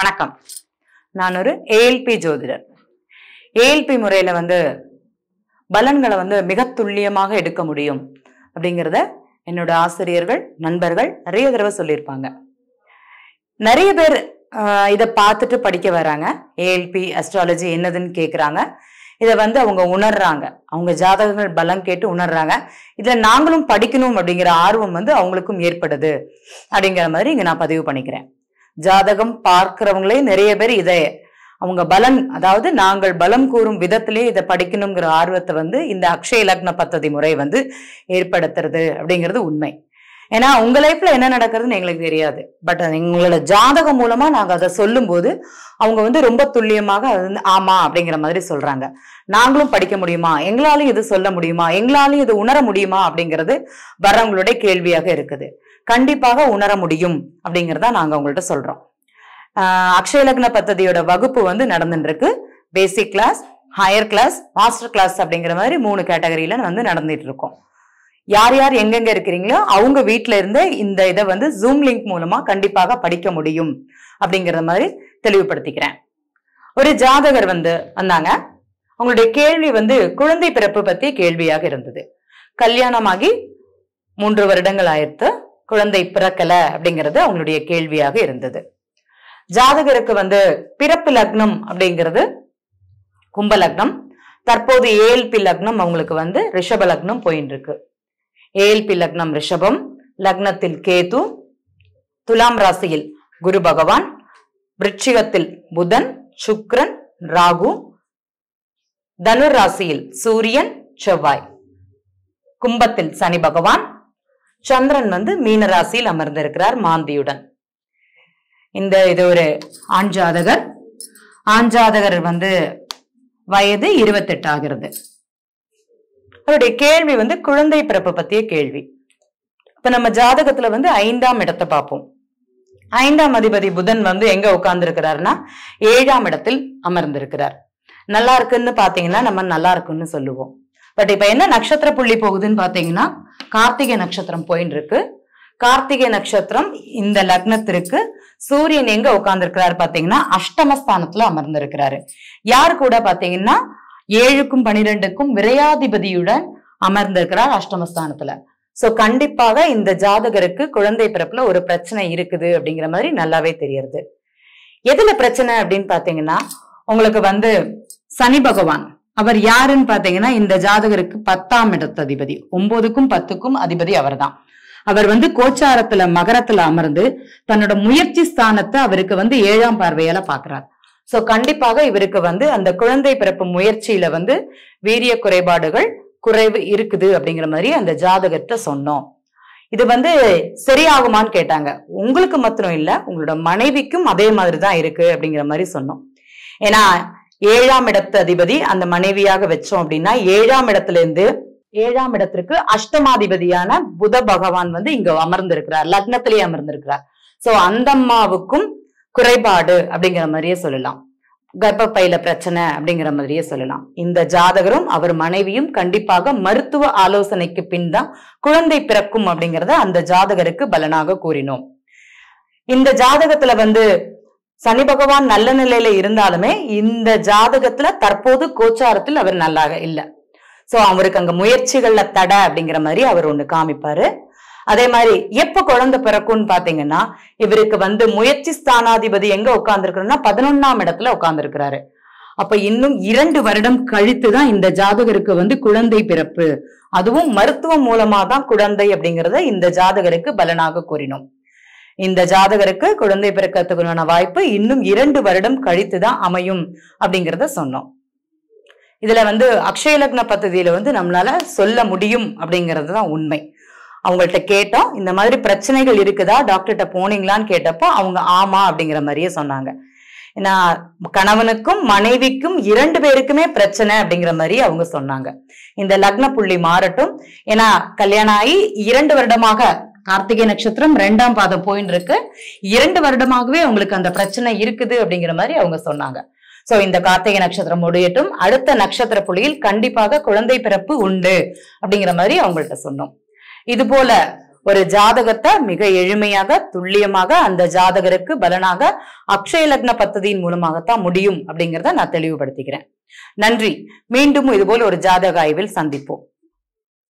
வணக்கம் நான் ஒரு ஏஎல்பி ஜோதிடர் ஏஎல்பி முறையில் வந்து பலன்களை வந்து மிக துல்லியமாக எடுக்க முடியும் அப்படிங்கிறத என்னோட ஆசிரியர்கள் நண்பர்கள் நிறைய தடவை சொல்லியிருப்பாங்க நிறைய பேர் இதை பார்த்துட்டு படிக்க வராங்க ஏஎல்பி அஸ்ட்ராலஜி என்னதுன்னு கேட்குறாங்க இதை வந்து அவங்க உணர்றாங்க அவங்க ஜாதகங்கள் பலம் கேட்டு உணர்றாங்க இதில் நாங்களும் படிக்கணும் அப்படிங்கிற ஆர்வம் வந்து அவங்களுக்கும் ஏற்படுது அப்படிங்கிற மாதிரி இங்கே நான் பதிவு பண்ணிக்கிறேன் ஜாதகம் பார்க்கிறவங்களே நிறைய பேர் இதை அவங்க பலன் அதாவது நாங்கள் பலம் கூறும் விதத்திலே இதை படிக்கணுங்கிற ஆர்வத்தை வந்து இந்த அக்ஷய லக்ன பத்ததி முறை வந்து ஏற்படுத்துறது அப்படிங்கிறது உண்மை ஏன்னா உங்க லைஃப்ல என்ன நடக்கிறதுன்னு எங்களுக்கு தெரியாது பட் எங்களோட ஜாதகம் மூலமா நாங்க அதை சொல்லும் போது அவங்க வந்து ரொம்ப துல்லியமாக அது வந்து ஆமா அப்படிங்கிற மாதிரி சொல்றாங்க நாங்களும் படிக்க முடியுமா எங்களாலையும் இது சொல்ல முடியுமா எங்களாலையும் இது உணர முடியுமா அப்படிங்கிறது வர்றவங்களுடைய கேள்வியாக இருக்குது கண்டிப்பாக உணர முடியும் அப்படிங்கிறத நாங்கள் சொல்றோம் சொல்கிறோம் அக்ஷயலக்ன பத்ததியோட வகுப்பு வந்து நடந்துட்டுருக்கு basic class higher class master class அப்படிங்கிற மாதிரி மூணு கேட்டகரியில வந்து நடந்துட்டு இருக்கோம் யார் யார் எங்கெங்க இருக்கிறீங்களோ அவங்க வீட்டில இருந்து இந்த இதை வந்து ஜூம் லிங்க் மூலமா கண்டிப்பாக படிக்க முடியும் அப்படிங்கிற மாதிரி தெளிவுபடுத்திக்கிறேன் ஒரு ஜாதகர் வந்து வந்தாங்க அவங்களுடைய கேள்வி வந்து குழந்தை பிறப்பு பத்தி கேள்வியாக இருந்தது கல்யாணமாகி மூன்று வருடங்கள் ஆயிடுத்து குழந்தை பிறக்கல அப்படிங்கிறது அவங்களுடைய கேள்வியாக இருந்தது ஜாதகருக்கு வந்து பிறப்பு லக்னம் அப்படிங்கிறது கும்ப லக்னம் தற்போது ஏஎல்பி லக்னம் அவங்களுக்கு வந்து ரிஷப லக்னம் போயின்னு இருக்கு ஏஎல்பி லக்னம் ரிஷபம் லக்னத்தில் கேது துலாம் ராசியில் குரு பகவான் விருட்சிகத்தில் புதன் சுக்ரன் ராகு தனுர் ராசியில் சூரியன் செவ்வாய் கும்பத்தில் சனி பகவான் சந்திரன் வந்து மீனராசியில் அமர்ந்திருக்கிறார் மாந்தியுடன் இந்த இது ஒரு ஆஞ்சாதகர் ஆஞ்சாதகர் வந்து வயது இருபத்தெட்டு ஆகிறது அவருடைய கேள்வி வந்து குழந்தை பிறப்பு பத்திய கேள்வி இப்ப நம்ம ஜாதகத்துல வந்து ஐந்தாம் இடத்தை பார்ப்போம் ஐந்தாம் அதிபதி புதன் வந்து எங்க உட்கார்ந்து இருக்கிறாருன்னா ஏழாம் இடத்தில் அமர்ந்திருக்கிறார் நல்லா இருக்குன்னு பாத்தீங்கன்னா நம்ம நல்லா இருக்குன்னு சொல்லுவோம் பட் இப்ப என்ன நட்சத்திர புள்ளி போகுதுன்னு பாத்தீங்கன்னா கார்த்திகை நட்சத்திரம் போயின்னு இருக்கு கார்த்திகை நட்சத்திரம் இந்த லக்னத்திற்கு சூரியன் எங்க உட்கார்ந்துருக்கிறாரு பாத்தீங்கன்னா அஷ்டமஸ்தானத்துல அமர்ந்திருக்கிறாரு யார் கூட பாத்தீங்கன்னா ஏழுக்கும் பனிரெண்டுக்கும் விரையாதிபதியுடன் அமர்ந்திருக்கிறார் அஷ்டமஸ்தானத்துல சோ கண்டிப்பாக இந்த ஜாதகருக்கு குழந்தை பிறப்புல ஒரு பிரச்சனை இருக்குது அப்படிங்கிற மாதிரி நல்லாவே தெரியறது எதுல பிரச்சனை அப்படின்னு பாத்தீங்கன்னா உங்களுக்கு வந்து சனி பகவான் அவர் யாருன்னு பாத்தீங்கன்னா இந்த ஜாதகருக்கு பத்தாம் இடத்து அதிபதி ஒன்பதுக்கும் பத்துக்கும் அதிபதி அவர் அவர் வந்து கோச்சாரத்துல மகரத்துல அமர்ந்து தன்னோட முயற்சி ஸ்தானத்தை அவருக்கு வந்து ஏழாம் பார்வையால பாக்குறாரு சோ கண்டிப்பாக இவருக்கு வந்து அந்த குழந்தை பிறப்பு முயற்சியில வந்து வீரிய குறைபாடுகள் குறைவு இருக்குது அப்படிங்கிற மாதிரி அந்த ஜாதகத்தை சொன்னோம் இது வந்து சரியாகுமான்னு கேட்டாங்க உங்களுக்கு மாத்திரம் இல்ல உங்களோட மனைவிக்கும் அதே மாதிரிதான் இருக்கு அப்படிங்கிற மாதிரி சொன்னோம் ஏன்னா ஏழாம் இடத்து அதிபதி அந்த மனைவியாக வச்சோம் அப்படின்னா ஏழாம் இடத்துல இருந்து ஏழாம் இடத்திற்கு அஷ்டமாதிபதியான புத பகவான் வந்து இங்க அமர்ந்திருக்கிறார் லக்னத்திலேயே அமர்ந்திருக்கிறார் சோ அந்தம்மாவுக்கும் குறைபாடு அப்படிங்கிற மாதிரியே சொல்லலாம் கர்ப்பப்பையில பிரச்சனை அப்படிங்கிற மாதிரியே சொல்லலாம் இந்த ஜாதகரும் அவர் மனைவியும் கண்டிப்பாக மருத்துவ ஆலோசனைக்கு பின் தான் குழந்தை பிறக்கும் அப்படிங்கறத அந்த ஜாதகருக்கு பலனாக கூறினோம் இந்த ஜாதகத்துல வந்து சனி பகவான் நல்ல நிலையில இருந்தாலுமே இந்த ஜாதகத்துல தற்போது கோச்சாரத்தில் அவர் நல்லாக இல்லை சோ அவருக்கு அங்க முயற்சிகள்ல தடை அப்படிங்கிற மாதிரி அவர் ஒண்ணு காமிப்பாரு அதே மாதிரி எப்ப குழந்தை பிறக்கும்னு பாத்தீங்கன்னா இவருக்கு வந்து முயற்சி ஸ்தானாதிபதி எங்க உட்கார்ந்துருக்குன்னா பதினொன்னாம் இடத்துல இருக்கிறாரு அப்ப இன்னும் இரண்டு வருடம் கழித்து தான் இந்த ஜாதகருக்கு வந்து குழந்தை பிறப்பு அதுவும் மருத்துவம் மூலமா தான் குழந்தை அப்படிங்கறத இந்த ஜாதகருக்கு பலனாக கூறினோம் இந்த ஜாதகருக்கு குழந்தை பிறக்கிறதுக்குண்டான வாய்ப்பு இன்னும் இரண்டு வருடம் கழித்து தான் அமையும் அப்படிங்கிறத சொன்னோம் இதுல வந்து அக்ஷய லக்ன பദ്ധதியில வந்து நம்மளால சொல்ல முடியும் அப்படிங்கிறது தான் உண்மை அவங்கள்ட்ட கேட்டோம் இந்த மாதிரி பிரச்சனைகள் இருக்குதா டாக்டர்கிட்ட போனீங்களான்னு கேட்டப்போ அவங்க ஆமா அப்படிங்கிற மாதிரியே சொன்னாங்க ஏன்னா கணவனுக்கும் மனைவிக்கும் இரண்டு பேருக்குமே பிரச்சனை அப்படிங்கிற மாதிரி அவங்க சொன்னாங்க இந்த லக்ன புள்ளி மாறட்டும் ஏன்னா கல்யாணம் ஆகி இரண்டு வருடமாக கார்த்திகை நட்சத்திரம் ரெண்டாம் பாதம் போயின்னு இருக்கு இரண்டு வருடமாகவே உங்களுக்கு அந்த பிரச்சனை இருக்குது அப்படிங்கிற மாதிரி அவங்க சொன்னாங்க சோ இந்த கார்த்திகை நட்சத்திரம் முடியட்டும் அடுத்த நட்சத்திர புள்ளியில் கண்டிப்பாக குழந்தை பிறப்பு உண்டு அப்படிங்கிற மாதிரி அவங்கள்ட்ட சொன்னோம் இது போல ஒரு ஜாதகத்தை மிக எளிமையாக துல்லியமாக அந்த ஜாதகருக்கு பலனாக அக்ஷய லக்ன பத்ததியின் மூலமாகத்தான் முடியும் அப்படிங்கிறத நான் தெளிவுபடுத்திக்கிறேன் நன்றி மீண்டும் இதுபோல் ஒரு ஜாதக ஆய்வில் சந்திப்போம்